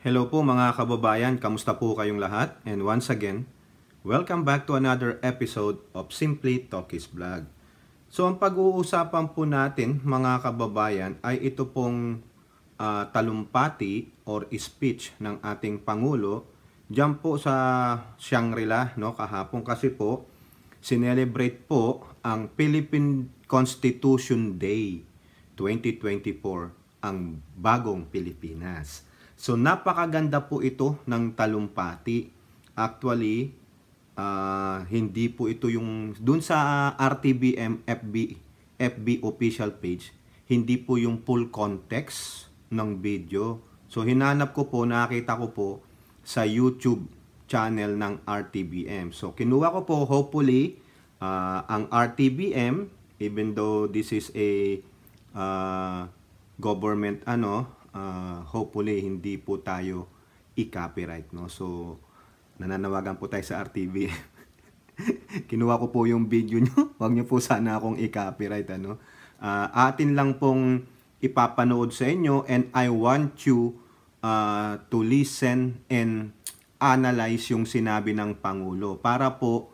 Hello po mga kababayan, kamusta po kayong lahat? And once again, welcome back to another episode of Simply Talkies Vlog. So ang pag-uusapan po natin mga kababayan ay ito pong uh, talumpati or speech ng ating Pangulo dyan po sa Shangri-La no, kahapon kasi po sinelebrate po ang Philippine Constitution Day 2024 ang bagong Pilipinas. So napakaganda po ito ng talumpati. Actually, uh, hindi po ito yung dun sa RTBM FB FB official page, hindi po yung full context ng video. So hinanap ko po, nakita ko po sa YouTube channel ng RTBM. So kinuha ko po hopefully uh, ang RTBM even though this is a uh, government ano uh, hopefully hindi po tayo i-copyright no. So nananawagan po tayo sa RTV. Kinuha ko po yung video nyo. wag nyo po sana akong i-copyright ano. Uh, atin lang pong ipapanood sa inyo and I want you uh, to listen and analyze yung sinabi ng Pangulo para po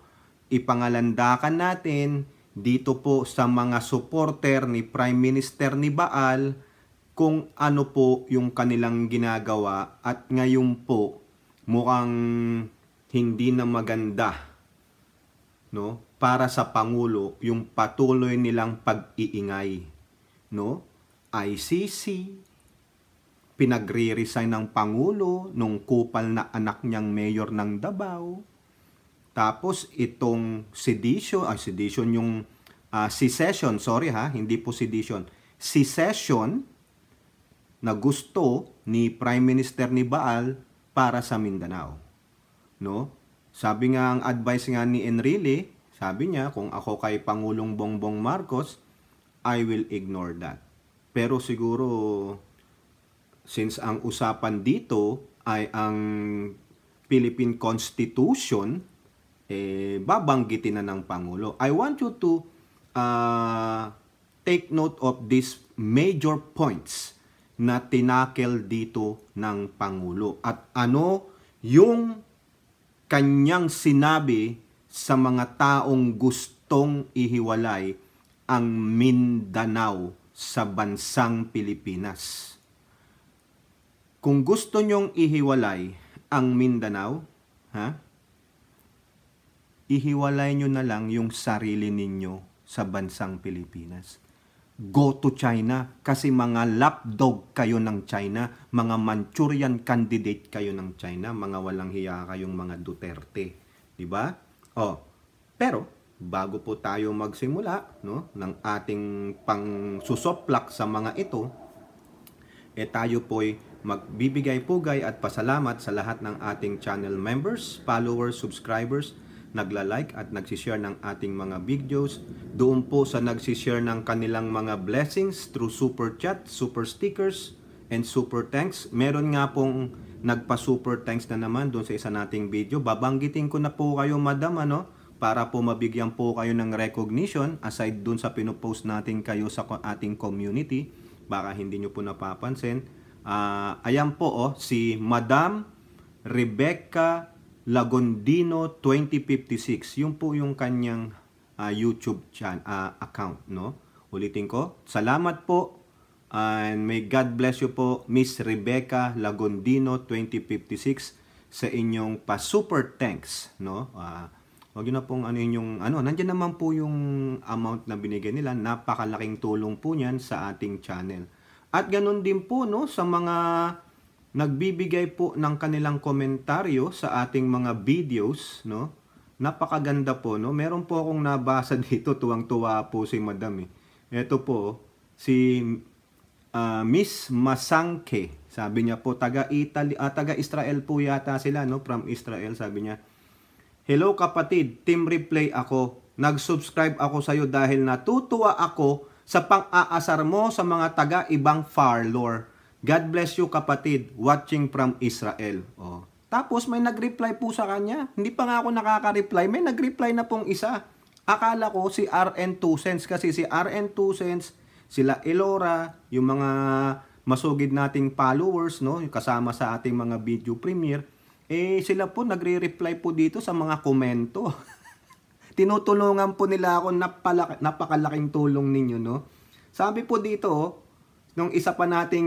ipangalandakan natin dito po sa mga supporter ni Prime Minister ni Baal kung ano po yung kanilang ginagawa at ngayon po mukhang hindi na maganda no para sa pangulo yung patuloy nilang pag-iingay no ICC pinagre-resign ng pangulo nung kupal na anak niyang mayor ng Davao tapos itong sedition ay sedition yung uh, secession sorry ha hindi po sedition secession na gusto ni Prime Minister ni Baal para sa Mindanao. No? Sabi nga ang advice nga ni Enrile, sabi niya kung ako kay Pangulong Bongbong Marcos, I will ignore that. Pero siguro since ang usapan dito ay ang Philippine Constitution, eh, babanggitin na ng Pangulo. I want you to uh, take note of these major points na tinakel dito ng Pangulo at ano yung kanyang sinabi sa mga taong gustong ihiwalay ang Mindanao sa bansang Pilipinas. Kung gusto nyong ihiwalay ang Mindanao, ha? Ihiwalay nyo na lang yung sarili ninyo sa bansang Pilipinas go to China kasi mga lapdog kayo ng China, mga Manchurian candidate kayo ng China, mga walang hiya kayong mga Duterte, 'di ba? Oh. Pero bago po tayo magsimula no ng ating pangsusoplak sa mga ito, eh tayo po'y magbibigay pugay at pasalamat sa lahat ng ating channel members, followers, subscribers nagla-like at nagsishare ng ating mga videos. Doon po sa nagsishare ng kanilang mga blessings through super chat, super stickers, and super thanks. Meron nga pong nagpa-super thanks na naman doon sa isa nating video. Babanggitin ko na po kayo madam ano para po mabigyan po kayo ng recognition aside doon sa pinopost natin kayo sa ating community. Baka hindi nyo po napapansin. Uh, ayan po oh, si Madam Rebecca Lagondino 2056. Yung po yung kanyang uh, YouTube chan, uh, account, no? Ulitin ko. Salamat po. And may God bless you po, Miss Rebecca Lagondino 2056 sa inyong pa-super thanks, no? Uh, wag na pong ano yung ano, nandiyan naman po yung amount na binigay nila. Napakalaking tulong po niyan sa ating channel. At ganun din po no sa mga nagbibigay po ng kanilang komentaryo sa ating mga videos, no? Napakaganda po, no? Meron po akong nabasa dito, tuwang-tuwa po si Madam eh. Ito po, si uh, Miss Masangke. Sabi niya po, taga, Italy, uh, ah, taga Israel po yata sila, no? From Israel, sabi niya. Hello kapatid, team replay ako. Nag-subscribe ako sa'yo dahil natutuwa ako sa pang-aasar mo sa mga taga-ibang farlore God bless you kapatid, watching from Israel. Oh. Tapos may nag-reply po sa kanya. Hindi pa nga ako nakaka-reply. May nag-reply na pong isa. Akala ko si RN 2 Sense kasi si RN 2 Sense, sila Elora, yung mga masugid nating followers, no, kasama sa ating mga video premiere, eh sila po nagre-reply po dito sa mga komento. Tinutulungan po nila ako napala, napakalaking tulong ninyo, no. Sabi po dito, oh, nung isa pa nating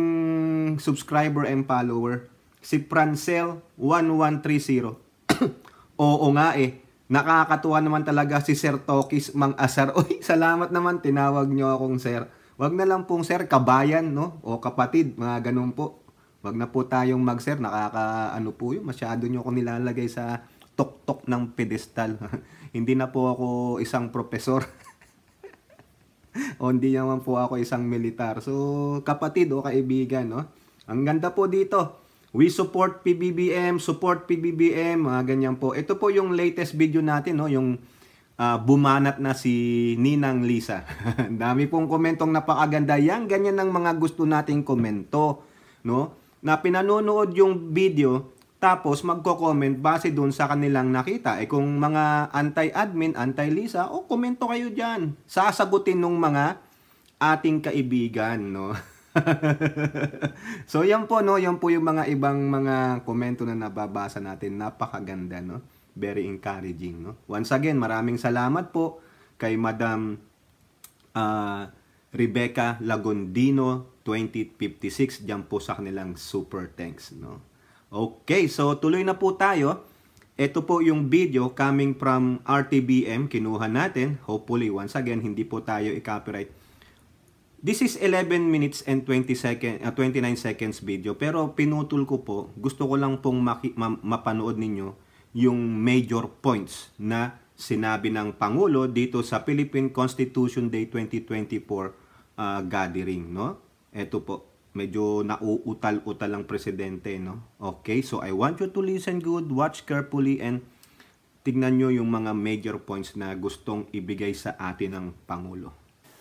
subscriber and follower, si Francel1130. Oo nga eh. Nakakatuwa naman talaga si Sir Tokis Mang Asar. Uy, salamat naman tinawag nyo akong sir. Wag na lang pong sir, kabayan, no? O kapatid, mga ganun po. Wag na po tayong mag sir, nakaka ano po yun, masyado nyo ako nilalagay sa tuktok ng pedestal. Hindi na po ako isang profesor. o hindi naman po ako isang militar. So, kapatid o kaibigan, no? Ang ganda po dito. We support PBBM, support PBBM, mga ganyan po. Ito po yung latest video natin, no? Yung uh, bumanat na si Ninang Lisa. Dami pong komentong napakaganda. Yan, ganyan ang mga gusto nating komento, no? Na pinanonood yung video, tapos magko-comment base doon sa kanilang nakita. Eh kung mga anti-admin, anti-Lisa, o oh, komento kayo diyan. Sasagutin ng mga ating kaibigan, no? so yan po no, yan po yung mga ibang mga komento na nababasa natin. Napakaganda no. Very encouraging no. Once again, maraming salamat po kay Madam uh, Rebecca Lagondino 2056 diyan po sa kanilang super thanks no. Okay, so tuloy na po tayo. Ito po yung video coming from RTBM, kinuha natin. Hopefully, once again, hindi po tayo i-copyright. This is 11 minutes and 20 second, uh, 29 seconds video. Pero pinutol ko po, gusto ko lang pong maki- ma- mapanood ninyo yung major points na sinabi ng Pangulo dito sa Philippine Constitution Day 2024 uh, gathering. No? Ito po medyo nauutal-utal ang presidente, no? Okay, so I want you to listen good, watch carefully, and tignan niyo yung mga major points na gustong ibigay sa atin ng Pangulo.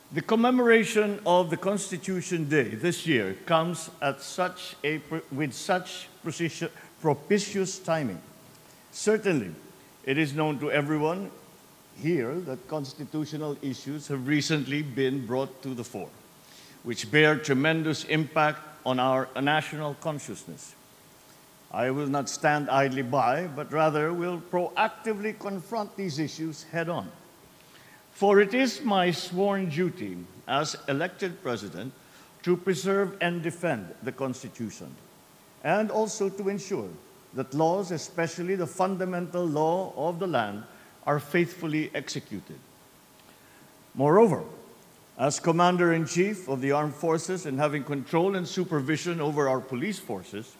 The commemoration of the Constitution Day this year comes at such a, with such propitious timing. Certainly, it is known to everyone here that constitutional issues have recently been brought to the fore. which bear tremendous impact on our national consciousness. I will not stand idly by, but rather will proactively confront these issues head on. For it is my sworn duty as elected president to preserve and defend the Constitution, and also to ensure that laws, especially the fundamental law of the land, are faithfully executed. Moreover, as Commander in Chief of the Armed Forces and having control and supervision over our police forces,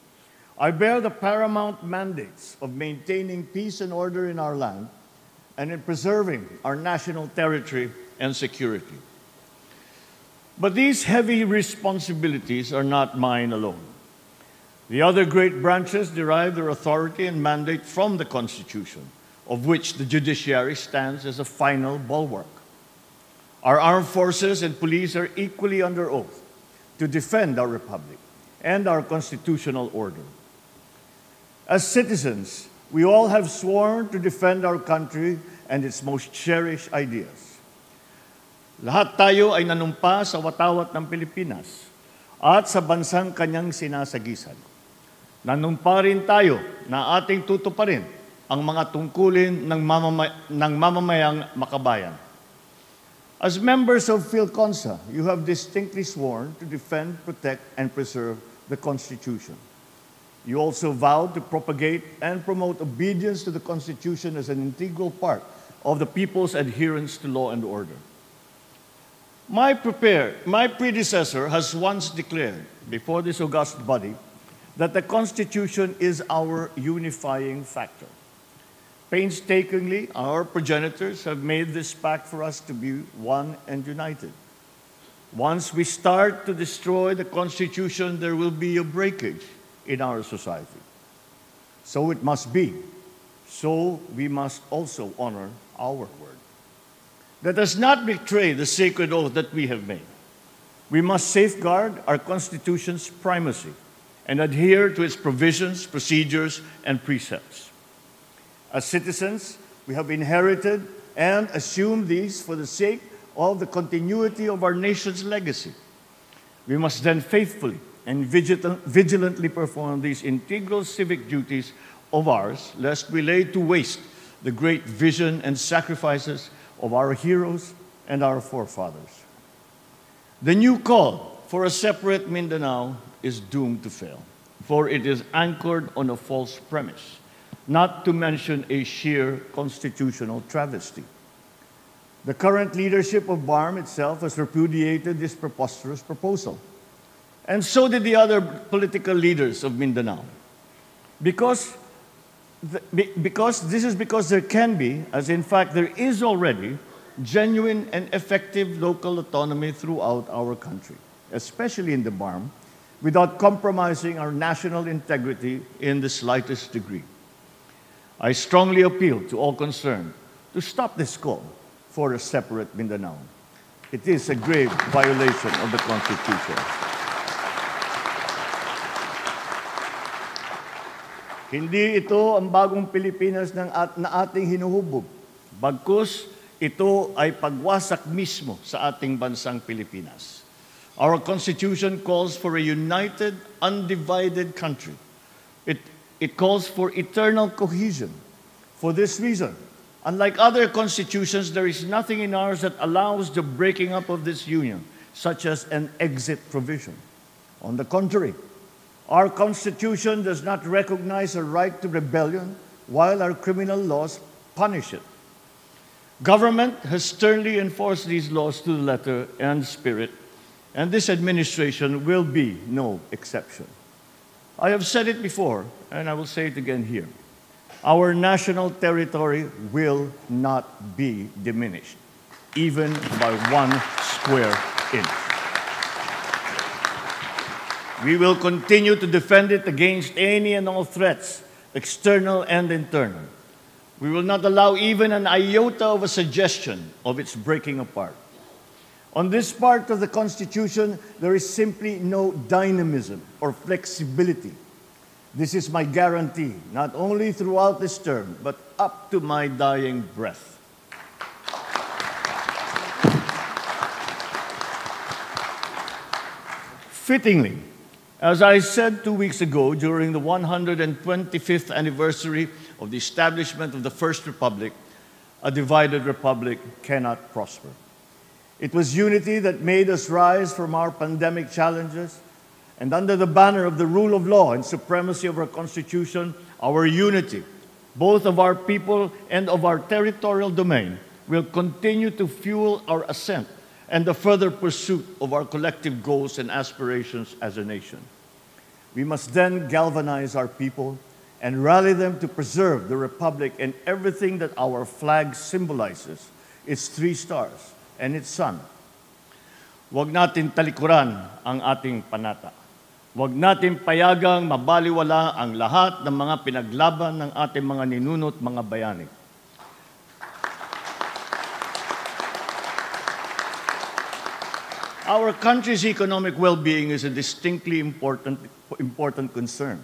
I bear the paramount mandates of maintaining peace and order in our land and in preserving our national territory and security. But these heavy responsibilities are not mine alone. The other great branches derive their authority and mandate from the Constitution, of which the judiciary stands as a final bulwark. Our armed forces and police are equally under oath to defend our republic and our constitutional order. As citizens, we all have sworn to defend our country and its most cherished ideas. Lahat tayo ay nanumpa sa watawat ng Pilipinas at sa bansang kanyang sinasagisan. Nanumpa rin tayo na ating tutuparin ang mga tungkulin ng, mamamay- ng mamamayang makabayan. As members of PhilConsa, you have distinctly sworn to defend, protect, and preserve the Constitution. You also vowed to propagate and promote obedience to the Constitution as an integral part of the people's adherence to law and order. My, my predecessor has once declared before this august body that the Constitution is our unifying factor. Painstakingly, our progenitors have made this pact for us to be one and united. Once we start to destroy the Constitution, there will be a breakage in our society. So it must be. So we must also honor our word. Let us not betray the sacred oath that we have made. We must safeguard our Constitution's primacy and adhere to its provisions, procedures, and precepts. As citizens, we have inherited and assumed these for the sake of the continuity of our nation's legacy. We must then faithfully and vigilantly perform these integral civic duties of ours, lest we lay to waste the great vision and sacrifices of our heroes and our forefathers. The new call for a separate Mindanao is doomed to fail, for it is anchored on a false premise not to mention a sheer constitutional travesty. The current leadership of BARM itself has repudiated this preposterous proposal. And so did the other political leaders of Mindanao. Because, the, because this is because there can be, as in fact there is already, genuine and effective local autonomy throughout our country, especially in the BARM, without compromising our national integrity in the slightest degree. I strongly appeal to all concerned to stop this call for a separate Mindanao. It is a grave violation of the Constitution. Hindi ito ang bagong Pilipinas ng at, na ating hinuhubog. Bagkus, ito ay pagwasak mismo sa ating bansang Pilipinas. Our Constitution calls for a united, undivided country. It It calls for eternal cohesion. For this reason, unlike other constitutions, there is nothing in ours that allows the breaking up of this union, such as an exit provision. On the contrary, our Constitution does not recognize a right to rebellion, while our criminal laws punish it. Government has sternly enforced these laws to the letter and spirit, and this administration will be no exception. I have said it before, and I will say it again here. Our national territory will not be diminished, even by one square inch. We will continue to defend it against any and all threats, external and internal. We will not allow even an iota of a suggestion of its breaking apart. On this part of the Constitution, there is simply no dynamism or flexibility. This is my guarantee, not only throughout this term, but up to my dying breath. Fittingly, as I said two weeks ago during the 125th anniversary of the establishment of the First Republic, a divided republic cannot prosper. It was unity that made us rise from our pandemic challenges. And under the banner of the rule of law and supremacy of our Constitution, our unity, both of our people and of our territorial domain, will continue to fuel our ascent and the further pursuit of our collective goals and aspirations as a nation. We must then galvanize our people and rally them to preserve the Republic and everything that our flag symbolizes its three stars and its Son. Huwag natin talikuran ang ating panata. Huwag natin payagang mabaliwala ang lahat ng mga pinaglaban ng ating mga ninuno't mga bayani. Our country's economic well-being is a distinctly important, important concern.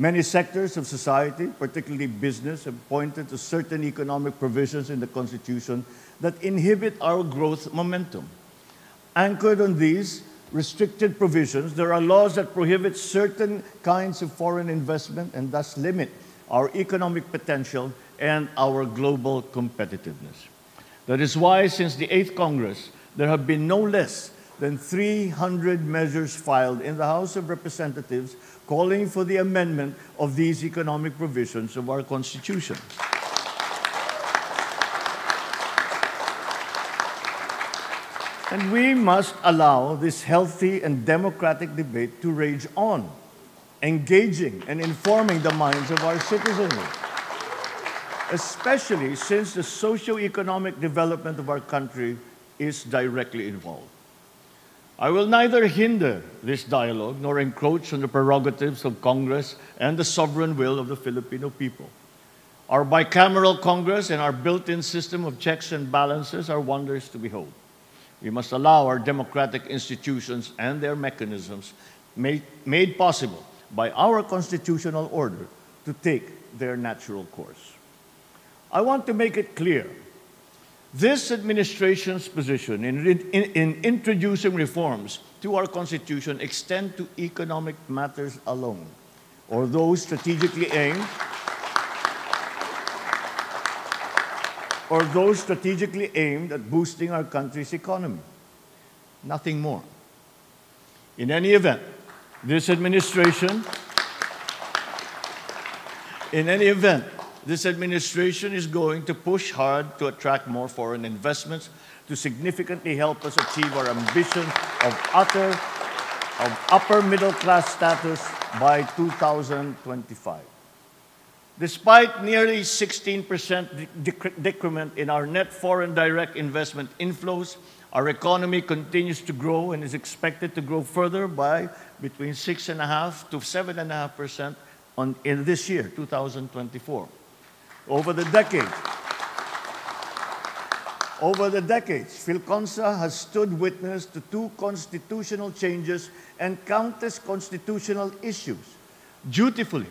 Many sectors of society, particularly business, have pointed to certain economic provisions in the Constitution that inhibit our growth momentum. Anchored on these restricted provisions, there are laws that prohibit certain kinds of foreign investment and thus limit our economic potential and our global competitiveness. That is why, since the 8th Congress, there have been no less than 300 measures filed in the House of Representatives calling for the amendment of these economic provisions of our Constitution. And we must allow this healthy and democratic debate to rage on, engaging and informing the minds of our citizenry, especially since the socio-economic development of our country is directly involved. I will neither hinder this dialogue nor encroach on the prerogatives of Congress and the sovereign will of the Filipino people. Our bicameral Congress and our built-in system of checks and balances are wonders to behold. We must allow our democratic institutions and their mechanisms made, made possible by our constitutional order to take their natural course. I want to make it clear this administration's position in, in, in, introducing reforms to our Constitution extend to economic matters alone, or those strategically aimed or those strategically aimed at boosting our country's economy. Nothing more. In any event, this administration, in any event, this administration is going to push hard to attract more foreign investments to significantly help us achieve our ambition of, utter, of upper middle class status by 2025. Despite nearly 16% decrement in our net foreign direct investment inflows, our economy continues to grow and is expected to grow further by between 6.5 to 7.5% in this year, 2024. Over the decade, over the decades, Filconsa has stood witness to two constitutional changes and countless constitutional issues. Dutifully,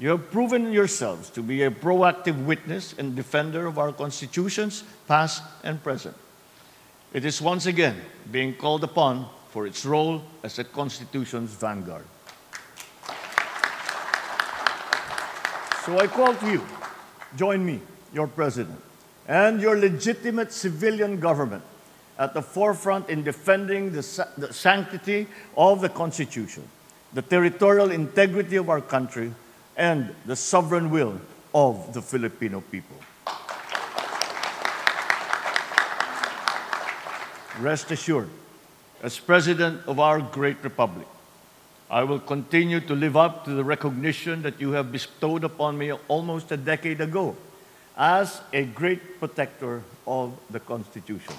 you have proven yourselves to be a proactive witness and defender of our constitutions, past and present. It is once again being called upon for its role as a Constitution's vanguard. So I call to you, join me, your president, and your legitimate civilian government at the forefront in defending the, sa the sanctity of the Constitution, the territorial integrity of our country, and the sovereign will of the Filipino people. Rest assured, as President of our great republic, I will continue to live up to the recognition that you have bestowed upon me almost a decade ago as a great protector of the Constitution.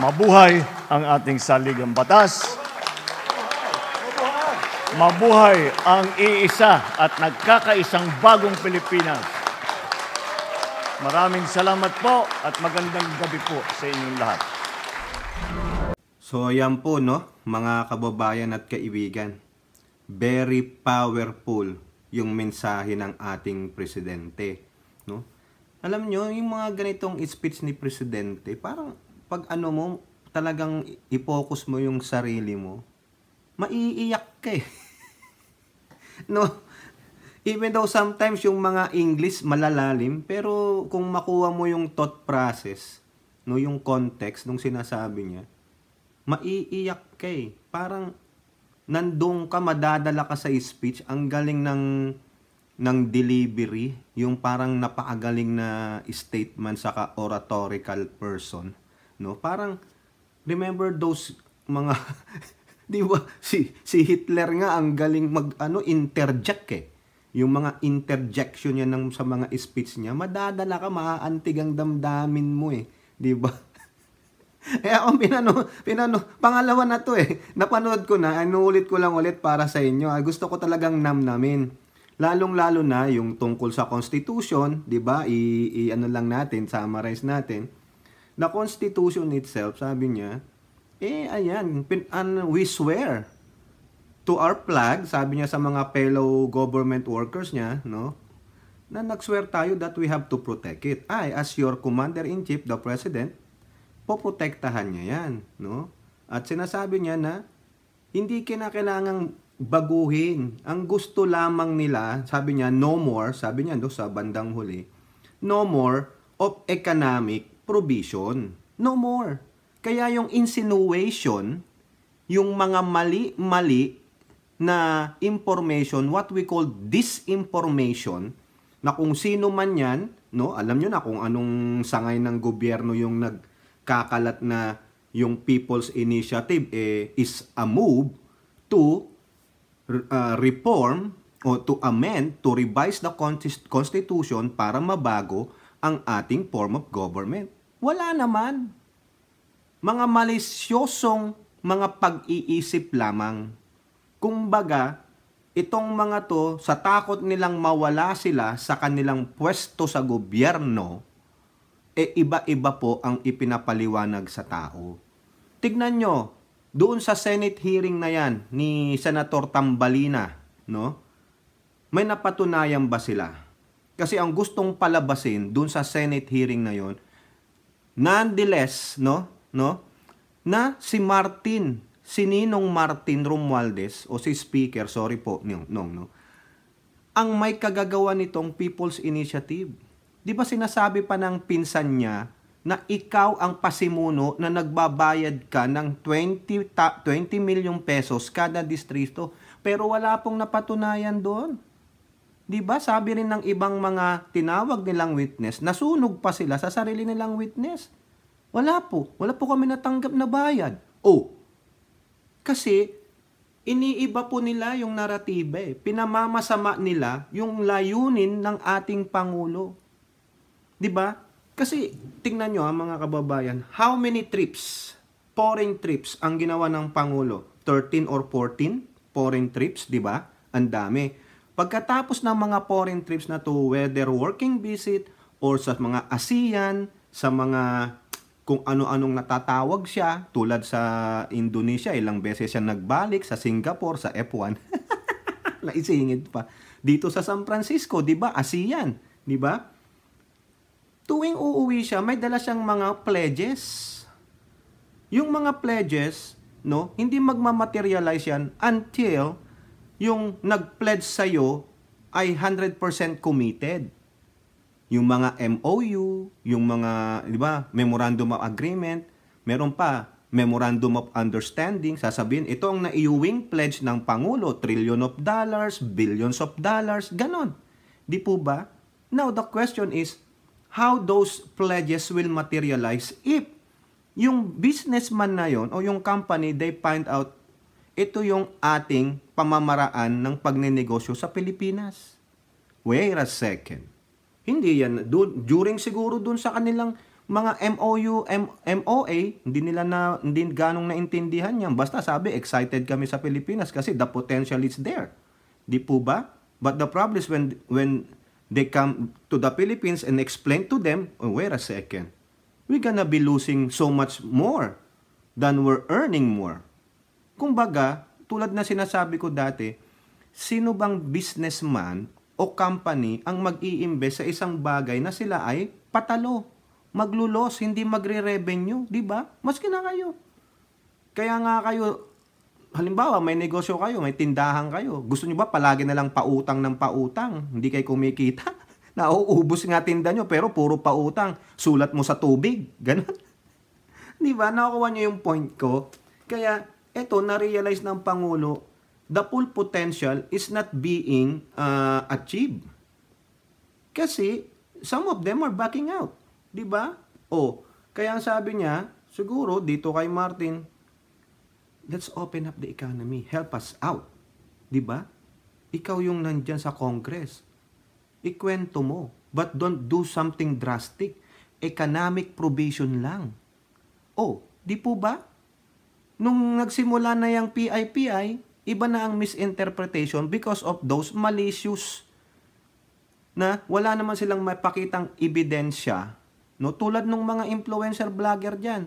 Mabuhay ang ating saligang batas! Mabuhay ang iisa at nagkakaisang bagong Pilipinas. Maraming salamat po at magandang gabi po sa inyong lahat. So yan po no, mga kababayan at kaibigan. Very powerful yung mensahe ng ating presidente, no? Alam niyo, yung mga ganitong speech ni presidente, parang pag ano mo, talagang i-focus mo yung sarili mo, maiiyak ka eh. no? Even though sometimes yung mga English malalalim, pero kung makuha mo yung thought process, no, yung context nung sinasabi niya, maiiyak ka eh. Parang nandoon ka, madadala ka sa speech, ang galing ng ng delivery, yung parang napakagaling na statement sa oratorical person, no? Parang remember those mga Di ba? Si, si Hitler nga ang galing mag ano, interject eh. Yung mga interjection niya ng, sa mga speech niya, madadala ka, maaantig ang damdamin mo eh. Di ba? Eh ako pinano, pinano, pangalawa na to eh. Napanood ko na, inuulit ko lang ulit para sa inyo. Ah. Gusto ko talagang namnamin. Lalong-lalo na yung tungkol sa Constitution, 'di ba? I, i ano lang natin, summarize natin. na Constitution itself, sabi niya, eh, ayan, pin, an, we swear to our flag, sabi niya sa mga fellow government workers niya, no? Na nag-swear tayo that we have to protect it. I, as your commander-in-chief, the president, poprotektahan niya yan, no? At sinasabi niya na hindi kinakailangang baguhin. Ang gusto lamang nila, sabi niya, no more, sabi niya do sa bandang huli, no more of economic provision. No more. Kaya yung insinuation, yung mga mali-mali na information, what we call disinformation, na kung sino man yan, no, alam nyo na kung anong sangay ng gobyerno yung nagkakalat na yung People's Initiative eh, is a move to uh, reform or to amend, to revise the Constitution para mabago ang ating form of government. Wala naman mga malisyosong mga pag-iisip lamang. Kumbaga, itong mga to sa takot nilang mawala sila sa kanilang pwesto sa gobyerno, e iba-iba po ang ipinapaliwanag sa tao. Tignan nyo, doon sa Senate hearing na yan ni Senator Tambalina, no? May napatunayan ba sila? Kasi ang gustong palabasin doon sa Senate hearing na yon, nonetheless, no? no? Na si Martin, si Ninong Martin Romualdez o si speaker, sorry po, nung no, no, ang may kagagawa nitong People's Initiative. 'Di ba sinasabi pa ng pinsan niya na ikaw ang pasimuno na nagbabayad ka ng 20 20 milyong pesos kada distrito pero wala pong napatunayan doon. 'di ba? Sabi rin ng ibang mga tinawag nilang witness, nasunog pa sila sa sarili nilang witness. Wala po. Wala po kami natanggap na bayad. Oh, kasi iniiba po nila yung naratibe. Eh. Pinamamasama nila yung layunin ng ating Pangulo. 'Di ba? Kasi tingnan nyo ha, mga kababayan, how many trips, foreign trips ang ginawa ng Pangulo? 13 or 14 foreign trips, 'di ba? Ang dami. Pagkatapos ng mga foreign trips na to, whether working visit or sa mga ASEAN, sa mga kung ano-anong natatawag siya tulad sa Indonesia ilang beses siya nagbalik sa Singapore sa F1 naisingit pa dito sa San Francisco 'di ba ASEAN 'di ba tuwing uuwi siya may dala siyang mga pledges yung mga pledges no hindi magmamaterialize yan until yung nag-pledge sa iyo ay 100% committed yung mga MOU, yung mga, di ba, memorandum of agreement, meron pa memorandum of understanding, sasabihin, ito ang naiuwing pledge ng Pangulo, trillion of dollars, billions of dollars, ganon. Di po ba? Now, the question is, how those pledges will materialize if yung businessman na yon o yung company, they find out, ito yung ating pamamaraan ng pagnenegosyo sa Pilipinas. Wait a second. Hindi yan. Do, during siguro doon sa kanilang mga MOU, M, MOA, hindi nila na, hindi ganong naintindihan yan. Basta sabi, excited kami sa Pilipinas kasi the potential is there. Di po ba? But the problem is when, when they come to the Philippines and explain to them, oh, wait a second, We gonna be losing so much more than we're earning more. Kumbaga, tulad na sinasabi ko dati, sino bang businessman o company ang mag-iimbest sa isang bagay na sila ay patalo, maglulos, hindi magre-revenue, di ba? Maski na kayo. Kaya nga kayo, halimbawa may negosyo kayo, may tindahan kayo, gusto niyo ba palagi na lang pautang ng pautang? Hindi kayo kumikita? Nauubos nga tinda nyo pero puro pautang. Sulat mo sa tubig. Ganun. di ba? Nakukuha nyo yung point ko. Kaya, eto, na-realize ng Pangulo the full potential is not being uh, achieved. Kasi some of them are backing out, 'di ba? O kaya ang sabi niya, siguro dito kay Martin, let's open up the economy, help us out, 'di ba? Ikaw yung nandiyan sa Congress. Ikwento mo, but don't do something drastic. Economic provision lang. Oh, di po ba? Nung nagsimula na yung PIPI, iba na ang misinterpretation because of those malicious na wala naman silang mapakitang ebidensya. No, tulad ng mga influencer vlogger diyan.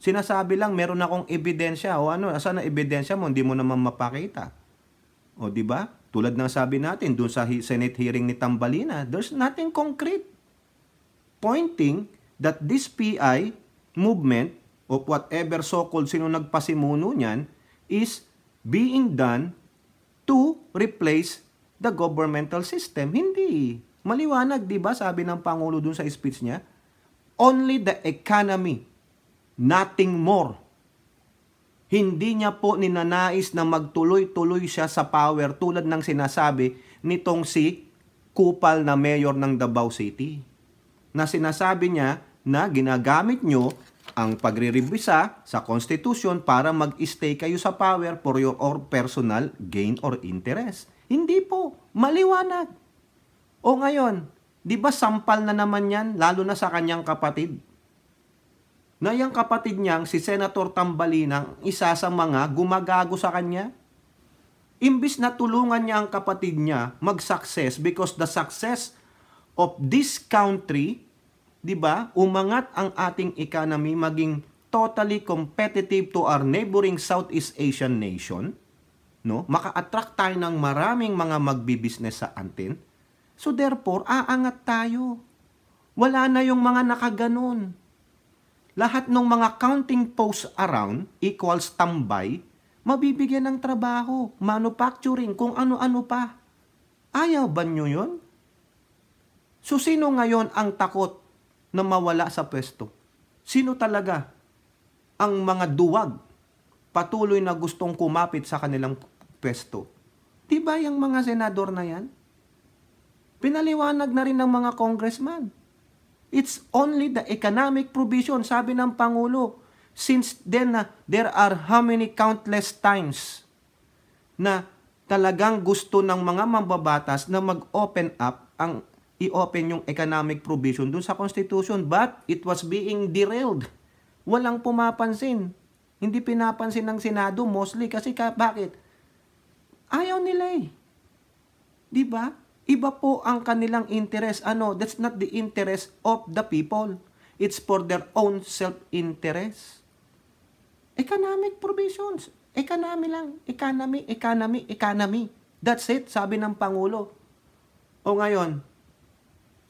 Sinasabi lang meron akong ebidensya o ano, asan na ebidensya mo hindi mo naman mapakita. O di ba? Tulad ng sabi natin doon sa Senate hearing ni Tambalina, there's nothing concrete pointing that this PI movement of whatever so-called sino nagpasimuno niyan is being done to replace the governmental system. Hindi. Maliwanag, di ba, sabi ng Pangulo dun sa speech niya? Only the economy, nothing more. Hindi niya po ninanais na magtuloy-tuloy siya sa power tulad ng sinasabi nitong si Kupal na mayor ng Davao City. Na sinasabi niya na ginagamit nyo ang pagre-revisa sa Constitution para mag-stay kayo sa power for your or personal gain or interest. Hindi po. Maliwanag. O ngayon, di ba sampal na naman yan, lalo na sa kanyang kapatid? Na yung kapatid niyang, si Senator Tambalinang, isa sa mga gumagago sa kanya? Imbis na tulungan niya ang kapatid niya mag-success because the success of this country 'di ba? Umangat ang ating economy maging totally competitive to our neighboring Southeast Asian nation, no? Maka-attract tayo ng maraming mga magbi-business sa atin. So therefore, aangat tayo. Wala na yung mga nakaganon. Lahat ng mga counting posts around equals tambay, mabibigyan ng trabaho, manufacturing, kung ano-ano pa. Ayaw ba nyo yun? So sino ngayon ang takot na mawala sa pwesto? Sino talaga ang mga duwag patuloy na gustong kumapit sa kanilang pwesto? Di ba yung mga senador na yan? Pinaliwanag na rin ng mga congressman. It's only the economic provision, sabi ng Pangulo. Since then, na there are how many countless times na talagang gusto ng mga mambabatas na mag-open up ang i-open yung economic provision dun sa Constitution but it was being derailed. Walang pumapansin. Hindi pinapansin ng Senado mostly kasi ka, bakit? Ayaw nila eh. 'Di ba? Iba po ang kanilang interest. Ano, that's not the interest of the people. It's for their own self-interest. Economic provisions. Economy lang. Economy, economy, economy. That's it, sabi ng Pangulo. O ngayon,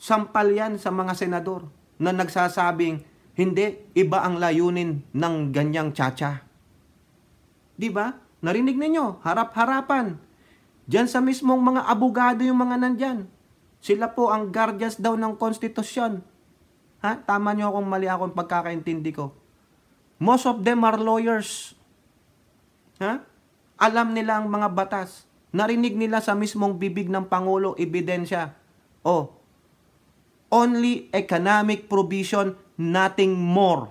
Sampal yan sa mga senador na nagsasabing, hindi, iba ang layunin ng ganyang tsa-tsa. Di ba? Narinig ninyo, harap-harapan. Diyan sa mismong mga abogado yung mga nandyan. Sila po ang guardians daw ng konstitusyon. Ha? Tama nyo akong mali akong pagkakaintindi ko. Most of them are lawyers. Ha? Alam nila ang mga batas. Narinig nila sa mismong bibig ng Pangulo, ebidensya. O, oh, only economic provision, nothing more.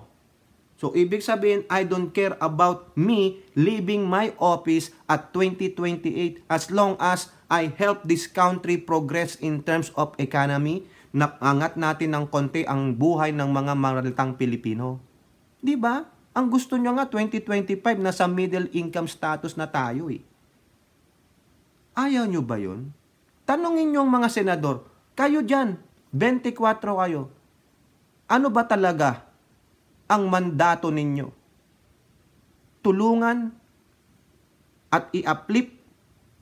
So, ibig sabihin, I don't care about me leaving my office at 2028 as long as I help this country progress in terms of economy, naangat natin ng konti ang buhay ng mga maralitang Pilipino. Di ba? Ang gusto nyo nga 2025 nasa middle income status na tayo eh. Ayaw nyo ba yun? Tanungin nyo ang mga senador, kayo dyan, 24 kayo. Ano ba talaga ang mandato ninyo? Tulungan at i-uplift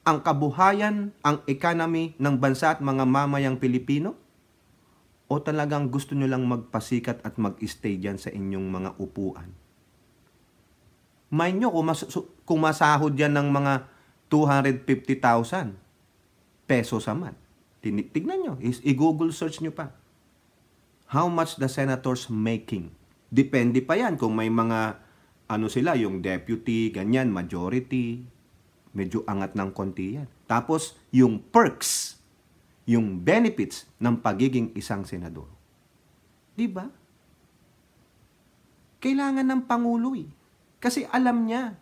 ang kabuhayan, ang economy ng bansa at mga mamayang Pilipino? O talagang gusto nyo lang magpasikat at mag-stay dyan sa inyong mga upuan? Mind nyo, kumasahod yan ng mga 250,000 pesos a month. Tignan nyo, i-Google search nyo pa. How much the senators making? Depende pa yan kung may mga ano sila, yung deputy, ganyan, majority. Medyo angat ng konti yan. Tapos, yung perks, yung benefits ng pagiging isang senador. Di ba? Kailangan ng Pangulo eh. Kasi alam niya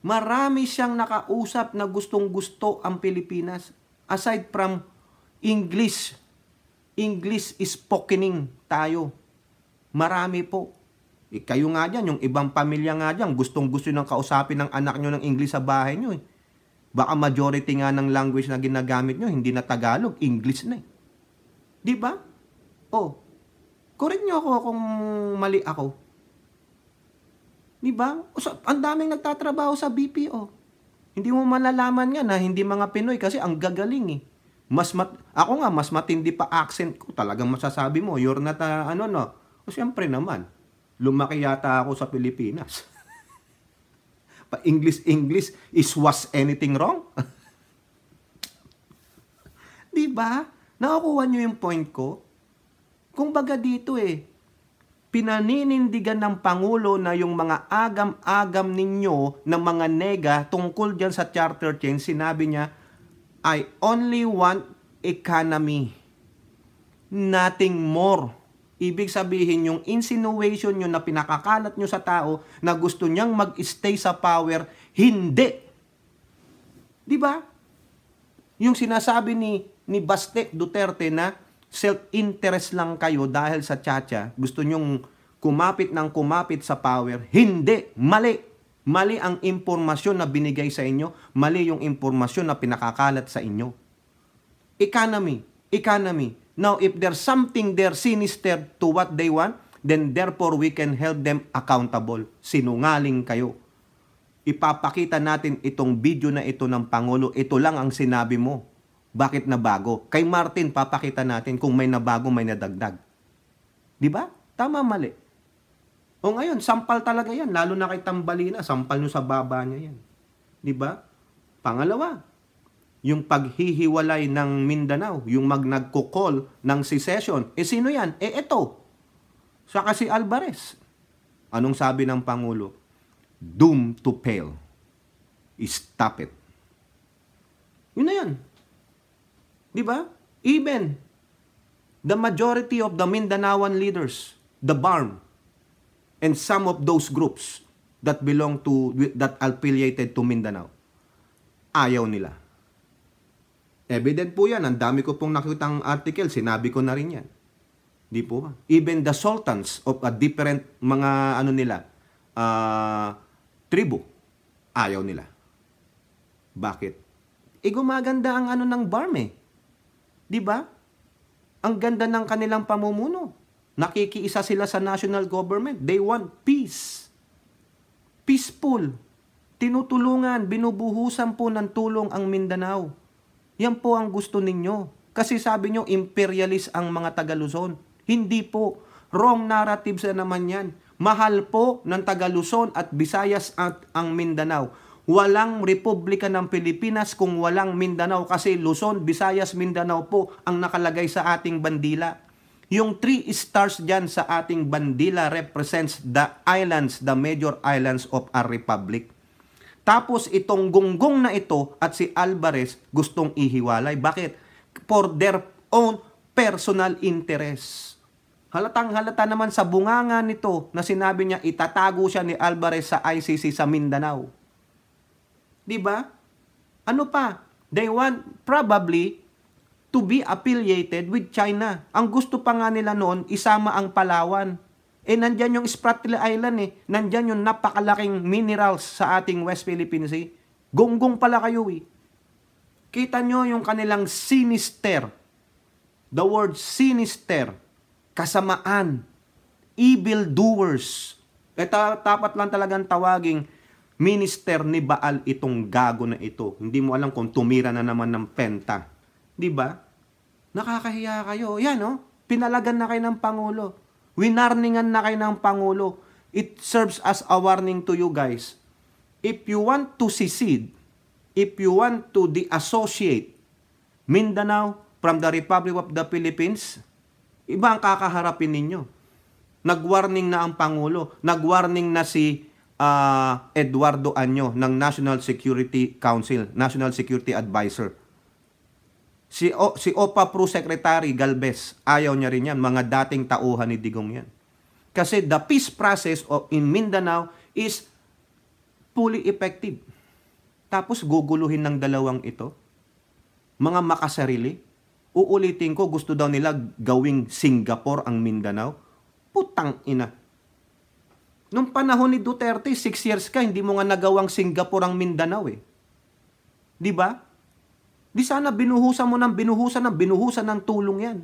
Marami siyang nakausap na gustong-gusto ang Pilipinas aside from English, English spokening tayo. Marami po. Eh, kayo nga dyan, yung ibang pamilya nga dyan, gustong gusto nang kausapin ng anak nyo ng English sa bahay nyo eh. Baka majority nga ng language na ginagamit nyo, hindi na Tagalog, English na eh. Di ba? Oh, correct nyo ako kung mali ako. Di ba? Ang daming nagtatrabaho sa BPO. Hindi mo malalaman nga na hindi mga Pinoy kasi ang gagaling eh. Mas mat ako nga, mas matindi pa accent ko. Talagang masasabi mo, you're not a, ano no. O siyempre naman, lumaki yata ako sa Pilipinas. pa English English is was anything wrong? 'Di ba? Nakukuha niyo yung point ko? Kung baga dito eh, Pinaninindigan ng Pangulo na yung mga agam-agam ninyo ng mga nega tungkol dyan sa charter change, sinabi niya, I only want economy. Nothing more. Ibig sabihin, yung insinuation nyo na pinakakalat nyo sa tao na gusto niyang mag-stay sa power, hindi. Di ba? Yung sinasabi ni, ni Baste Duterte na self-interest lang kayo dahil sa tsatsya, gusto nyong kumapit ng kumapit sa power, hindi, mali. Mali ang impormasyon na binigay sa inyo, mali yung impormasyon na pinakakalat sa inyo. Economy, economy. Now, if there's something there sinister to what they want, then therefore we can help them accountable. Sinungaling kayo. Ipapakita natin itong video na ito ng Pangulo. Ito lang ang sinabi mo bakit nabago? Kay Martin, papakita natin kung may nabago, may nadagdag. Di ba? Tama, mali. O ngayon, sampal talaga yan. Lalo na kay Tambalina, sampal nyo sa baba niya yan. Di ba? Pangalawa, yung paghihiwalay ng Mindanao, yung magnagkukol ng secession. eh sino yan? Eh ito. Saka kasi Alvarez. Anong sabi ng Pangulo? Doom to fail. Stop it. Yun na yan. Di ba? Even the majority of the Mindanaoan leaders, the BARM, and some of those groups that belong to, that affiliated to Mindanao, ayaw nila. Evident po yan. Ang dami ko pong nakitang article. Sinabi ko na rin yan. Di po ba? Even the sultans of a different mga ano nila, uh, tribu, ayaw nila. Bakit? E gumaganda ang ano ng barm eh. 'Di ba? Ang ganda ng kanilang pamumuno. Nakikiisa sila sa national government. They want peace. Peaceful. Tinutulungan, binubuhusan po ng tulong ang Mindanao. Yan po ang gusto ninyo. Kasi sabi nyo, imperialist ang mga Tagaluzon. Hindi po. Wrong narratives na naman yan. Mahal po ng Tagaluson at Visayas at ang Mindanao Walang Republika ng Pilipinas kung walang Mindanao kasi Luzon, Visayas, Mindanao po ang nakalagay sa ating bandila. Yung three stars dyan sa ating bandila represents the islands, the major islands of our republic. Tapos itong gunggong na ito at si Alvarez gustong ihiwalay. Bakit? For their own personal interest. Halatang halata naman sa bunganga nito na sinabi niya itatago siya ni Alvarez sa ICC sa Mindanao. 'Di ba? Ano pa? They want probably to be affiliated with China. Ang gusto pa nga nila noon, isama ang Palawan. Eh, nandyan yung Spratly Island eh. Nandyan yung napakalaking minerals sa ating West Philippine Sea. Gonggong pala kayo eh. Kita nyo yung kanilang sinister. The word sinister. Kasamaan. Evil doers. Ito, eh, tapat lang talagang tawaging Minister ni Baal itong gago na ito. Hindi mo alam kung tumira na naman ng penta. 'Di ba? Nakakahiya kayo. Yan oh. Pinalagan na kayo ng pangulo. Winarningan na kayo ng pangulo. It serves as a warning to you guys. If you want to secede, if you want to de-associate Mindanao from the Republic of the Philippines, iba ang kakaharapin ninyo. Nagwarning na ang pangulo, nagwarning na si uh, Eduardo Anyo ng National Security Council, National Security Advisor. Si, o, si OPA Pro Secretary Galvez, ayaw niya rin yan, mga dating tauhan ni Digong yan. Kasi the peace process in Mindanao is fully effective. Tapos guguluhin ng dalawang ito, mga makasarili, uulitin ko gusto daw nila gawing Singapore ang Mindanao. Putang ina, Nung panahon ni Duterte, 6 years ka, hindi mo nga nagawang Singapore ang Mindanao eh. Di ba? Di sana binuhusan mo ng binuhusan ng binuhusan ng tulong yan.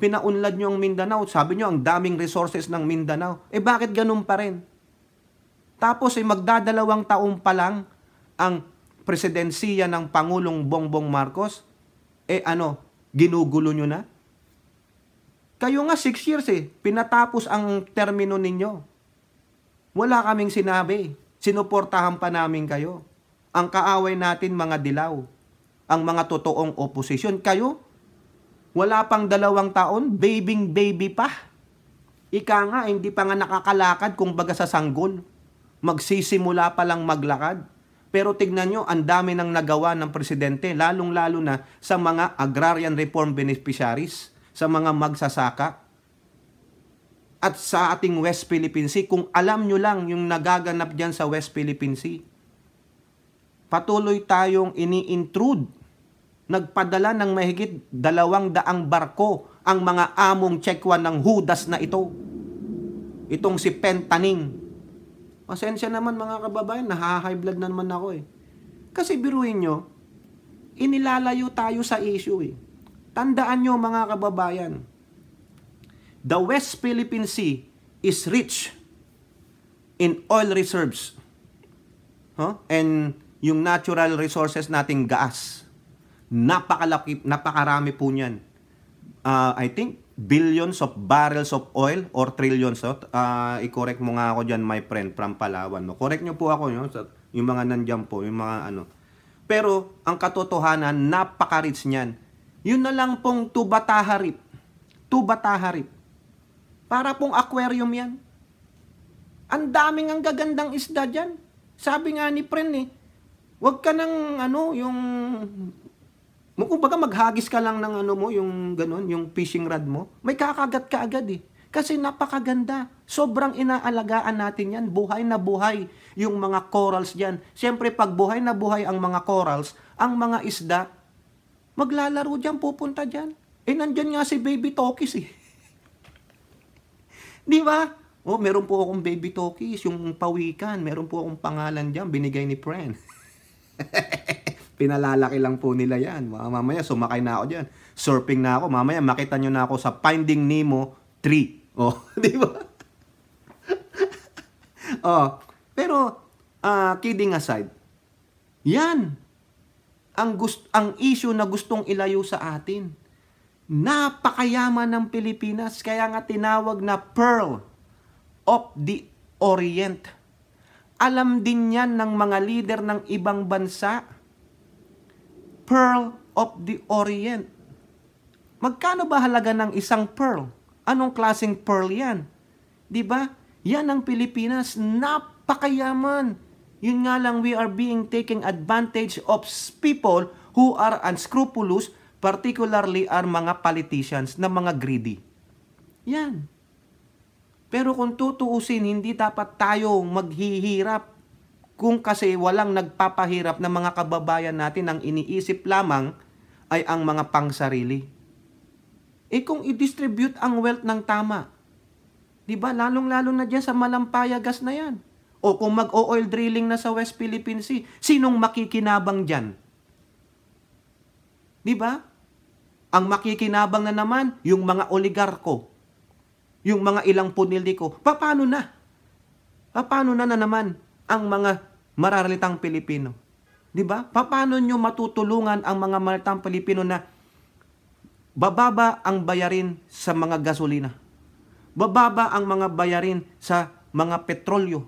Pinaunlad nyo ang Mindanao. Sabi nyo, ang daming resources ng Mindanao. Eh bakit ganun pa rin? Tapos ay eh, magdadalawang taong pa lang ang presidensiya ng Pangulong Bongbong Marcos. Eh ano, ginugulo nyo na? Kayo nga 6 years eh, pinatapos ang termino ninyo. Wala kaming sinabi. Sinuportahan pa namin kayo. Ang kaaway natin mga dilaw. Ang mga totoong oposisyon. Kayo, wala pang dalawang taon, babying baby pa. Ika nga, hindi pa nga nakakalakad kung baga sa sanggol. Magsisimula pa lang maglakad. Pero tignan nyo, ang dami ng nagawa ng presidente, lalong-lalo na sa mga agrarian reform beneficiaries, sa mga magsasaka, at sa ating West Philippine Sea kung alam nyo lang yung nagaganap dyan sa West Philippine Sea. Patuloy tayong ini-intrude. Nagpadala ng mahigit dalawang daang barko ang mga among Chekwa ng Hudas na ito. Itong si Pentaning. Pasensya naman mga kababayan, nahahigh blood na naman ako eh. Kasi biruin nyo, inilalayo tayo sa issue eh. Tandaan nyo mga kababayan, The West Philippine Sea is rich in oil reserves. Huh? And yung natural resources nating gas. Napakalaki, napakarami po niyan. Uh, I think billions of barrels of oil or trillions. Huh? Uh, i-correct mo nga ako dyan, my friend, from Palawan. No? Correct nyo po ako, no? yung mga nandyan po, yung mga ano. Pero ang katotohanan, napaka-rich niyan. Yun na lang pong tubataharip. Tubataharip. Para pong aquarium yan. Ang daming ang gagandang isda dyan. Sabi nga ni Pren eh, wag ka nang ano, yung, kumbaga maghagis ka lang ng ano mo, yung ganun, yung fishing rod mo. May kakagat ka agad eh. Kasi napakaganda. Sobrang inaalagaan natin yan. Buhay na buhay yung mga corals dyan. Siyempre, pag buhay na buhay ang mga corals, ang mga isda, maglalaro dyan, pupunta dyan. Eh, nandyan nga si Baby Tokis eh. Di ba? Oh, meron po akong baby talkies, yung pawikan. Meron po akong pangalan dyan, binigay ni friend. Pinalalaki lang po nila yan. Mamaya sumakay na ako dyan. Surfing na ako. Mamaya makita nyo na ako sa Finding Nemo 3. Oh, di ba? oh, pero, uh, kidding aside, yan. Ang, gust ang issue na gustong ilayo sa atin Napakayaman ng Pilipinas, kaya nga tinawag na Pearl of the Orient. Alam din yan ng mga leader ng ibang bansa. Pearl of the Orient. Magkano ba halaga ng isang pearl? Anong klaseng pearl yan? 'Di ba? Yan ang Pilipinas, napakayaman. Yun nga lang we are being taking advantage of people who are unscrupulous particularly ang mga politicians na mga greedy. Yan. Pero kung tutuusin, hindi dapat tayo maghihirap kung kasi walang nagpapahirap na mga kababayan natin ang iniisip lamang ay ang mga pangsarili. Eh kung i-distribute ang wealth ng tama, di ba lalong-lalo na dyan sa malampaya gas na yan. O kung mag-oil drilling na sa West Philippine Sea, sinong makikinabang dyan? Di ba? Ang makikinabang na naman, yung mga oligarko, yung mga ilang puniliko, paano na? Paano na na naman ang mga mararalitang Pilipino? 'Di ba? Paano nyo matutulungan ang mga mararalitang Pilipino na bababa ang bayarin sa mga gasolina? Bababa ang mga bayarin sa mga petrolyo,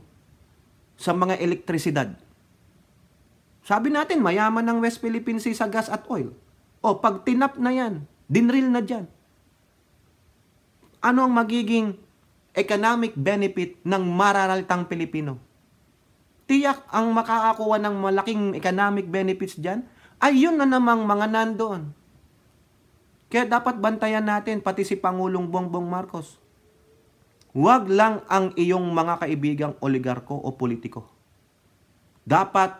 sa mga elektrisidad. Sabi natin, mayaman ng West Philippines sa gas at oil. O, pag tinap na yan, dinril na dyan. Ano ang magiging economic benefit ng mararaltang Pilipino? Tiyak ang makakakuha ng malaking economic benefits dyan ay yun na namang mga nandoon. Kaya dapat bantayan natin pati si Pangulong Bongbong Marcos. Huwag lang ang iyong mga kaibigang oligarko o politiko. Dapat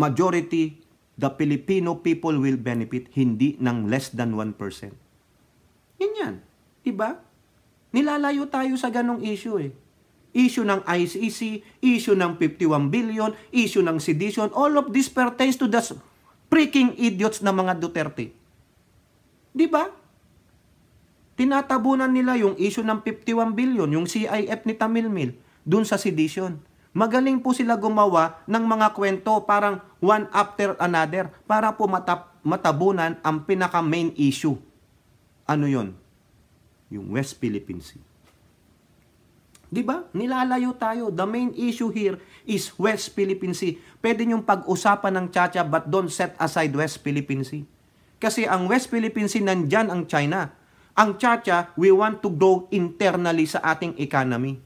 majority the Filipino people will benefit hindi ng less than 1%. Yan yan. Diba? Nilalayo tayo sa ganong issue eh. Issue ng ICC, issue ng 51 billion, issue ng sedition, all of this pertains to the freaking idiots na mga Duterte. Diba? Tinatabunan nila yung issue ng 51 billion, yung CIF ni Tamilmil, dun sa sedition. Magaling po sila gumawa ng mga kwento parang one after another para po matap, matabunan ang pinaka main issue. Ano yon? Yung West Philippine Sea. 'Di ba? Nilalayo tayo. The main issue here is West Philippine Sea. Pwede niyong pag-usapan ng chacha but don't set aside West Philippine Sea. Kasi ang West Philippine Sea nandyan ang China. Ang chacha, we want to grow internally sa ating economy.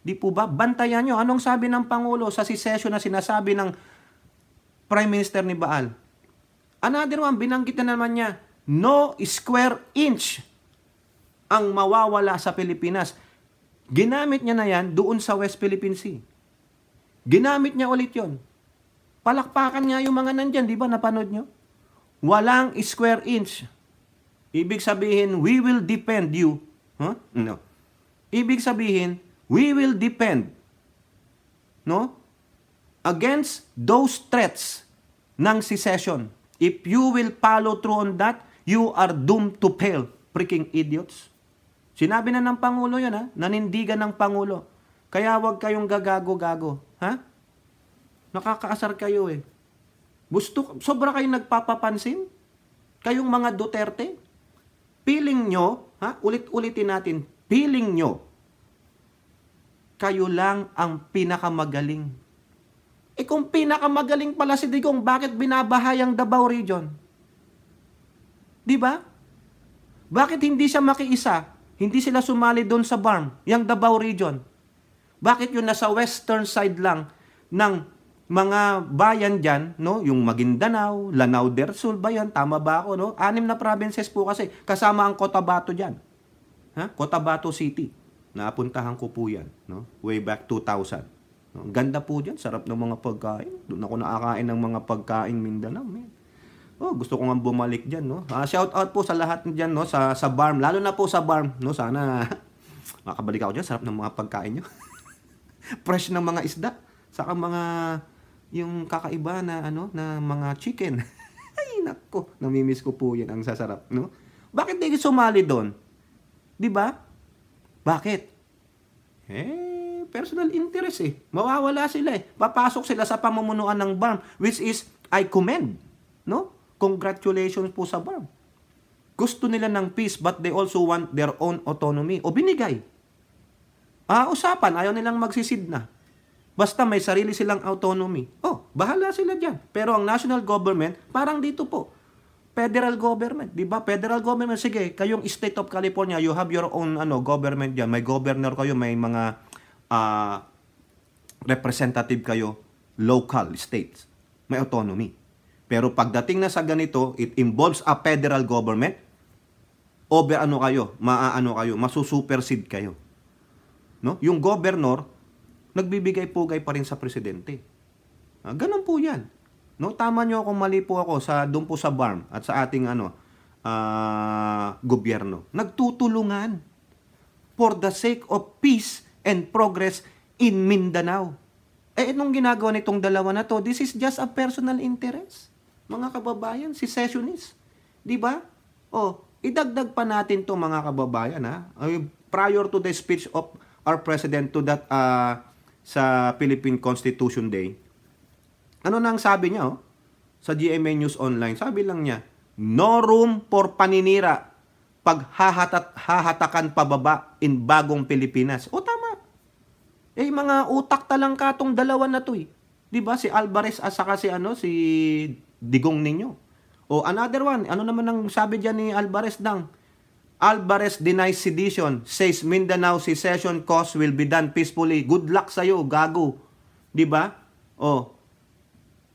Di po ba? Bantayan nyo. Anong sabi ng Pangulo sa session na sinasabi ng Prime Minister ni Baal? Another one, binanggit na naman niya, no square inch ang mawawala sa Pilipinas. Ginamit niya na yan doon sa West Philippine Sea. Ginamit niya ulit yon. Palakpakan nga yung mga nandyan, di ba? Napanood nyo? Walang square inch. Ibig sabihin, we will defend you. Huh? No. Ibig sabihin, we will depend no against those threats ng secession. If you will follow through on that, you are doomed to fail, freaking idiots. Sinabi na ng Pangulo yun, ha? Nanindigan ng Pangulo. Kaya wag kayong gagago-gago, ha? Nakakaasar kayo eh. Gusto, sobra kayong nagpapapansin? Kayong mga Duterte? Feeling nyo, ha? Ulit-ulitin natin, feeling nyo, kayo lang ang pinakamagaling. E kung pinakamagaling pala si Digong, bakit binabahay ang Davao Region? Di ba? Bakit hindi siya makiisa? Hindi sila sumali doon sa barn, yung Davao Region. Bakit yun nasa western side lang ng mga bayan dyan, no? yung Maguindanao, Lanao del Sur ba yan? Tama ba ako? No? Anim na provinces po kasi, kasama ang Cotabato dyan. Ha? Cotabato City. Napuntahan ko po yan, no? way back 2000. No? Ganda po dyan, sarap ng mga pagkain. Doon ako nakakain ng mga pagkain Mindanao. Man. Oh, gusto ko nga bumalik diyan, No? Uh, ah, shout out po sa lahat diyan, no? sa, sa barm, lalo na po sa barm. No? Sana makabalik ako diyan, sarap ng mga pagkain niyo. Fresh ng mga isda, saka mga yung kakaiba na ano na mga chicken. Ay, nako, namimiss ko po 'yan, ang sasarap, no? Bakit hindi sumali doon? 'Di ba? Bakit? Eh, personal interest eh. Mawawala sila eh. Papasok sila sa pamumunuan ng BARM, which is, I commend. No? Congratulations po sa BARM. Gusto nila ng peace, but they also want their own autonomy. O binigay. Ah, usapan. Ayaw nilang magsisid na. Basta may sarili silang autonomy. Oh, bahala sila dyan. Pero ang national government, parang dito po federal government, 'di ba? Federal government sige, kayong state of California, you have your own ano government diyan. May governor kayo, may mga uh, representative kayo, local states. May autonomy. Pero pagdating na sa ganito, it involves a federal government. Obe ano kayo, maaano kayo, masusupercede kayo. No? Yung governor nagbibigay pugay pa rin sa presidente. Ah, ganun po 'yan. No, tama nyo ako, mali po ako sa doon po sa BARM at sa ating ano uh, gobyerno. Nagtutulungan for the sake of peace and progress in Mindanao. Eh, itong ginagawa nitong dalawa na to, this is just a personal interest. Mga kababayan, si sessionist. Di ba? Oh, idagdag pa natin to mga kababayan ha. Prior to the speech of our president to that uh, sa Philippine Constitution Day, ano na ang sabi niya, oh? Sa GMA News Online, sabi lang niya, no room for paninira, paghahatat, hahatakan pababa in bagong Pilipinas. O tama. Eh, mga utak talang tong dalawa na to eh. ba diba? si Alvarez at saka si, ano, si Digong ninyo. O another one, ano naman ang sabi diyan ni Alvarez nang Alvarez denies sedition, says Mindanao secession cause will be done peacefully. Good luck sa'yo, gago. 'Di ba? Oh,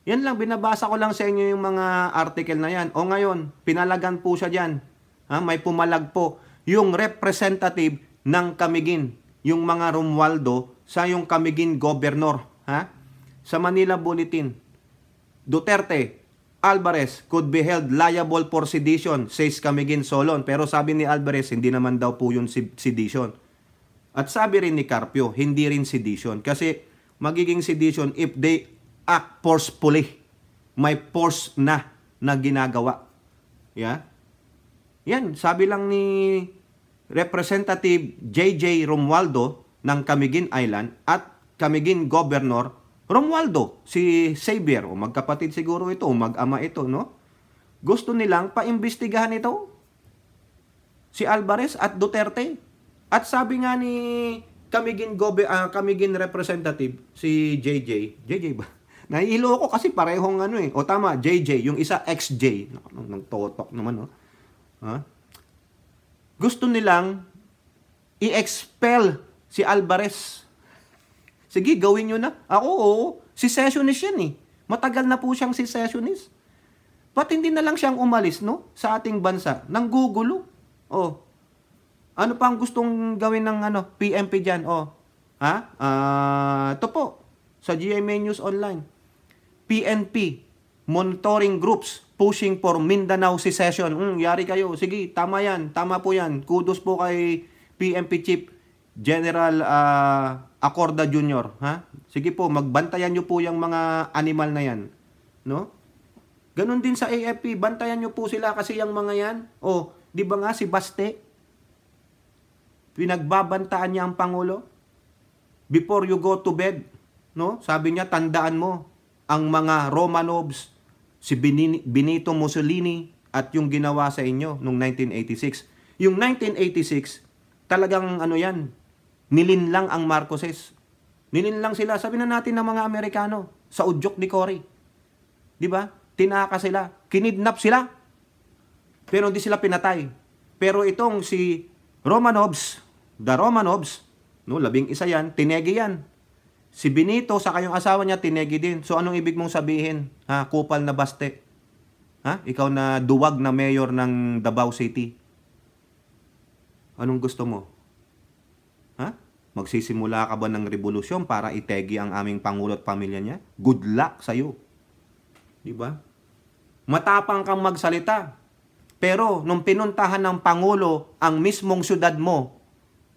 yan lang, binabasa ko lang sa inyo yung mga article na yan. O ngayon, pinalagan po siya dyan. Ha? May pumalag po yung representative ng Kamigin, yung mga Romualdo sa yung Kamigin governor. Ha? Sa Manila Bulletin, Duterte, Alvarez could be held liable for sedition, says Kamigin Solon. Pero sabi ni Alvarez, hindi naman daw po yung sedition. At sabi rin ni Carpio, hindi rin sedition. Kasi magiging sedition if they act forcefully. May force na na ginagawa. Yeah? Yan, sabi lang ni Representative JJ Romualdo ng Camiguin Island at Camiguin Governor Romualdo, si Xavier, o magkapatid siguro ito, mag-ama ito, no? Gusto nilang paimbestigahan ito. Si Alvarez at Duterte. At sabi nga ni Camiguin, Gobe, uh, Camiguin Representative, si JJ, JJ ba? Naiilo ko kasi parehong ano eh. O tama, JJ. Yung isa, XJ. Nang totok naman, no? Oh. Ha? Huh? Gusto nilang i-expel si Alvarez. Sige, gawin nyo na. Ako, ah, oo. Si sessionist yan eh. Matagal na po siyang si sessionist. Ba't hindi na lang siyang umalis, no? Sa ating bansa. Nanggugulo. Oh. Ano pa ang gustong gawin ng ano, PMP dyan? Oh. Ha? Uh, ito po. Sa GMA News Online. PNP, monitoring groups pushing for Mindanao secession. Mm, yari kayo. Sige, tama yan. Tama po yan. Kudos po kay PNP Chief General uh, Acorda Jr. Ha? Sige po, magbantayan nyo po yung mga animal na yan. No? Ganon din sa AFP, bantayan nyo po sila kasi yung mga yan. O, oh, di ba nga si Baste? Pinagbabantaan niya ang Pangulo. Before you go to bed, no? Sabi niya, tandaan mo, ang mga Romanovs, si Benito Mussolini at yung ginawa sa inyo noong 1986. Yung 1986, talagang ano yan, nilinlang ang Marcoses. Nilinlang sila. Sabi na natin ng mga Amerikano sa udyok ni Cory. Di ba? Tinaka sila. Kinidnap sila. Pero hindi sila pinatay. Pero itong si Romanovs, the Romanovs, no, labing isa yan, tinegi yan. Si Benito sa kayong asawa niya tinegi din. So anong ibig mong sabihin? Ha, kupal na baste. Ha? Ikaw na duwag na mayor ng Davao City. Anong gusto mo? Ha? Magsisimula ka ba ng revolusyon para itegi ang aming pangulo at pamilya niya? Good luck sa iyo. 'Di ba? Matapang kang magsalita. Pero nung pinuntahan ng pangulo ang mismong siyudad mo,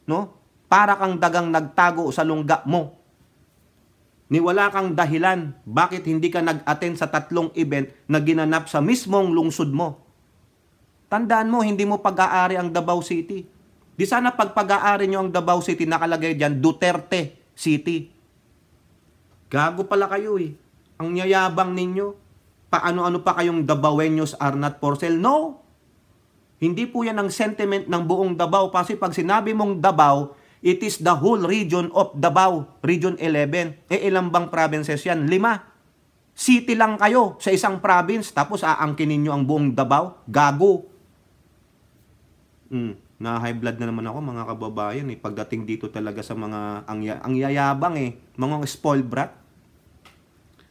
no? Para kang dagang nagtago sa lungga mo ni wala kang dahilan bakit hindi ka nag-attend sa tatlong event na ginanap sa mismong lungsod mo. Tandaan mo, hindi mo pag-aari ang Davao City. Di sana pag pag-aari nyo ang Davao City, nakalagay dyan, Duterte City. Gago pala kayo eh. Ang yayabang ninyo. Paano-ano pa kayong Davaoenos are not for sale? No! Hindi po yan ang sentiment ng buong Davao kasi pag sinabi mong Davao, It is the whole region of Davao, Region 11. Eh, ilang bang provinces yan? Lima. City lang kayo sa isang province, tapos aangkinin nyo ang buong Davao? Gago. Mm, na high blood na naman ako mga kababayan eh. Pagdating dito talaga sa mga ang, ang yayabang eh. Mga spoiled brat.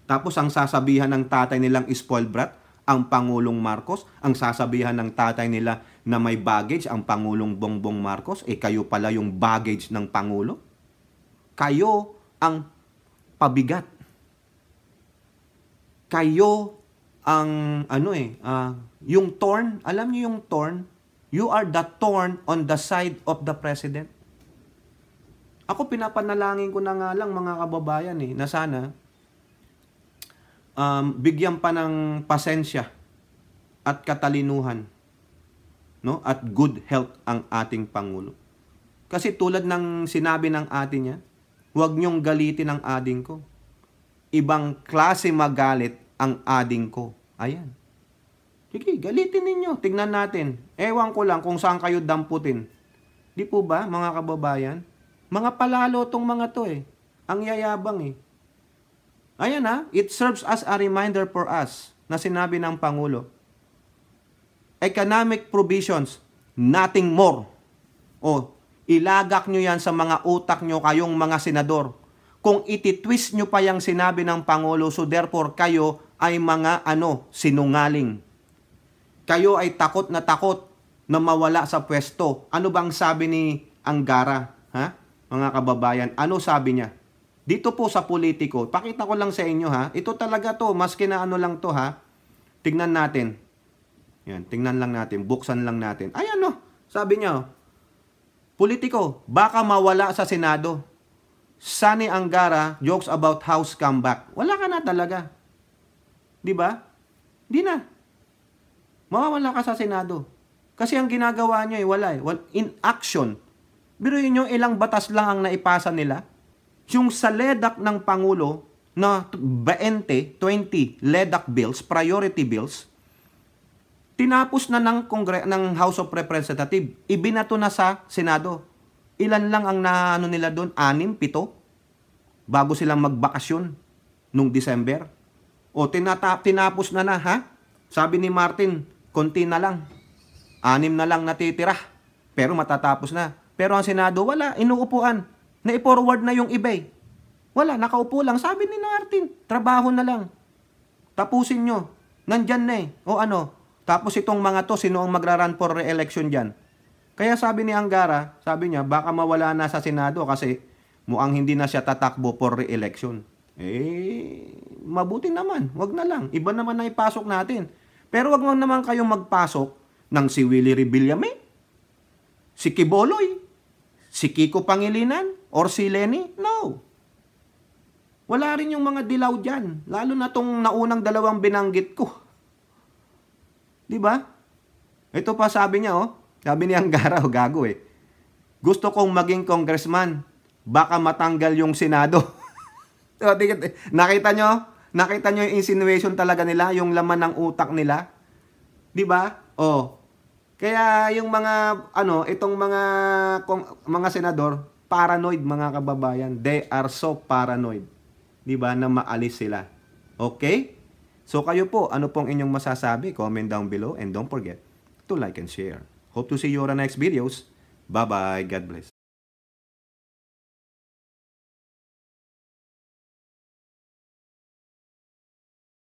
Tapos ang sasabihan ng tatay nilang spoiled brat, ang Pangulong Marcos, ang sasabihan ng tatay nila na may baggage ang Pangulong Bongbong Marcos, eh kayo pala yung baggage ng Pangulo? Kayo ang pabigat. Kayo ang ano eh, uh, yung torn, alam niyo yung torn? You are the torn on the side of the president. Ako pinapanalangin ko na nga lang mga kababayan eh, na sana um, bigyan pa ng pasensya at katalinuhan no at good health ang ating pangulo. Kasi tulad ng sinabi ng atin niya, huwag niyong galitin ang ading ko. Ibang klase magalit ang ading ko. Ayan. Sige, galitin ninyo. Tignan natin. Ewan ko lang kung saan kayo damputin. Di po ba, mga kababayan? Mga palalo tong mga to eh. Ang yayabang eh. Ayan ha, it serves as a reminder for us na sinabi ng Pangulo. Economic provisions, nothing more. O, ilagak nyo yan sa mga utak nyo kayong mga senador. Kung ititwist nyo pa yung sinabi ng Pangulo, so therefore kayo ay mga ano, sinungaling. Kayo ay takot na takot na mawala sa pwesto. Ano bang sabi ni Angara, Ha? Mga kababayan, ano sabi niya? Dito po sa politiko, pakita ko lang sa inyo ha. Ito talaga to, maski na ano lang to ha. Tingnan natin. Yan, tingnan lang natin, buksan lang natin. Ayan no, oh, sabi niya, oh. politiko, baka mawala sa Senado. Sunny Angara, jokes about house comeback. Wala ka na talaga. Di ba? Di na. Mawawala ka sa Senado. Kasi ang ginagawa niyo ay eh, wala eh. Well, in action. Pero yun yung ilang batas lang ang naipasa nila yung sa ledak ng Pangulo na 20, 20 ledak bills, priority bills, tinapos na ng, Kongre ng House of Representatives. Ibinato na sa Senado. Ilan lang ang naano nila doon? Anim, pito? Bago silang magbakasyon nung December. O tinata- tinapos na na, ha? Sabi ni Martin, konti na lang. Anim na lang natitira. Pero matatapos na. Pero ang Senado, wala. Inuupuan na i-forward na yung eBay. Wala, nakaupo lang. Sabi ni Martin, trabaho na lang. Tapusin nyo. Nandyan na eh. O ano, tapos itong mga to, sino ang magraran for re-election dyan? Kaya sabi ni Angara, sabi niya, baka mawala na sa Senado kasi muang hindi na siya tatakbo for re-election. Eh, mabuti naman. Wag na lang. Iba naman na ipasok natin. Pero wag lang naman kayong magpasok ng si Willie Rebillame, si Kiboloy, si Kiko Pangilinan, Or si Lenny? No. Wala rin yung mga dilaw dyan. Lalo na tong naunang dalawang binanggit ko. ba? Diba? Ito pa sabi niya, oh. Sabi ni Angara, oh, gago eh. Gusto kong maging congressman. Baka matanggal yung Senado. Nakita nyo? Nakita nyo yung insinuation talaga nila, yung laman ng utak nila? 'Di ba? Oh. Kaya yung mga ano, itong mga kung, mga senador, Paranoid mga kababayan. They are so paranoid. 'Di ba na maalis sila. Okay? So kayo po, ano pong inyong masasabi? Comment down below and don't forget to like and share. Hope to see you on our next videos. Bye-bye. God bless.